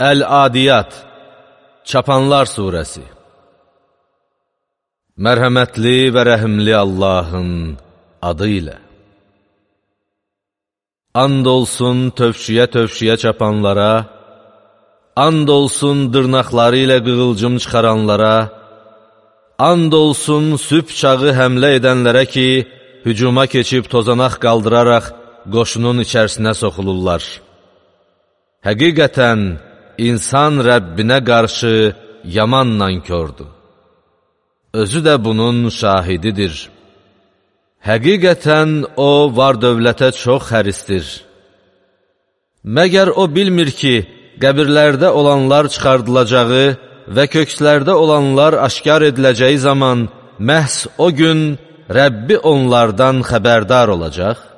Əl-Adiyyat Çapanlar Suresi Mərhəmətli və rəhimli Allahın adı ilə And olsun tövşüyə-tövşüyə çapanlara, And olsun dırnaqları ilə qığılcım çıxaranlara, And olsun sübh çağı həmlə edənlərə ki, hücuma keçib tozanaq qaldıraraq qoşunun içərisinə soxulurlar. Həqiqətən, insan Rəbbinə qarşı yaman nankördür. Özü də bunun şahididir. Həqiqətən o var dövlətə çox xəristir. Məgər o bilmir ki, qəbirlərdə olanlar çıxardılacağı və kökslərdə olanlar aşkar ediləcəyi zaman məhz o gün Rəbbi onlardan xəbərdar olacaq?